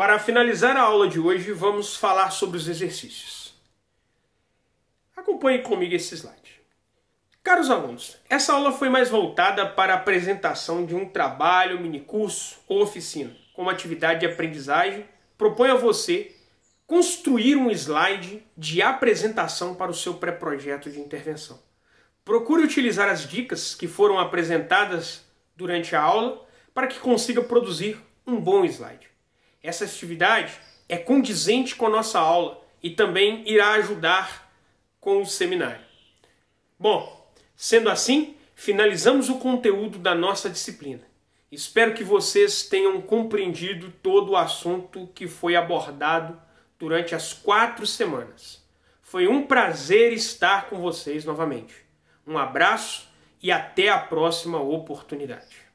Para finalizar a aula de hoje, vamos falar sobre os exercícios. Acompanhe comigo esse slide. Caros alunos, essa aula foi mais voltada para a apresentação de um trabalho, minicurso ou oficina. Como atividade de aprendizagem, proponho a você construir um slide de apresentação para o seu pré-projeto de intervenção. Procure utilizar as dicas que foram apresentadas durante a aula para que consiga produzir um bom slide. Essa atividade é condizente com a nossa aula e também irá ajudar com o seminário. Bom, sendo assim, finalizamos o conteúdo da nossa disciplina. Espero que vocês tenham compreendido todo o assunto que foi abordado durante as quatro semanas. Foi um prazer estar com vocês novamente. Um abraço e até a próxima oportunidade.